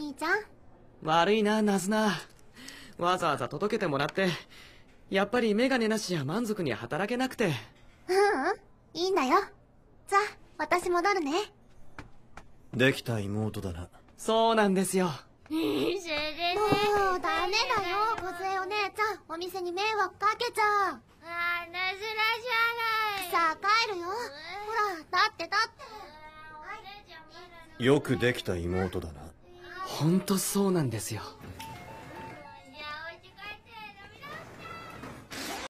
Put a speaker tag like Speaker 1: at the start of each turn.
Speaker 1: 兄ちゃん
Speaker 2: 悪いなナズナわざわざ届けてもらってやっぱりメガネなしや満足に働けなくてうう
Speaker 1: んいいんだよさあ私戻るね
Speaker 3: できた妹だな
Speaker 1: そうなんですよもうダメだよ梢お姉ちゃんお店に迷惑かけちゃうああなずなじゃないさあ帰るよほら立って立
Speaker 4: ってよくできた妹だな
Speaker 2: 本当そうなんですよ。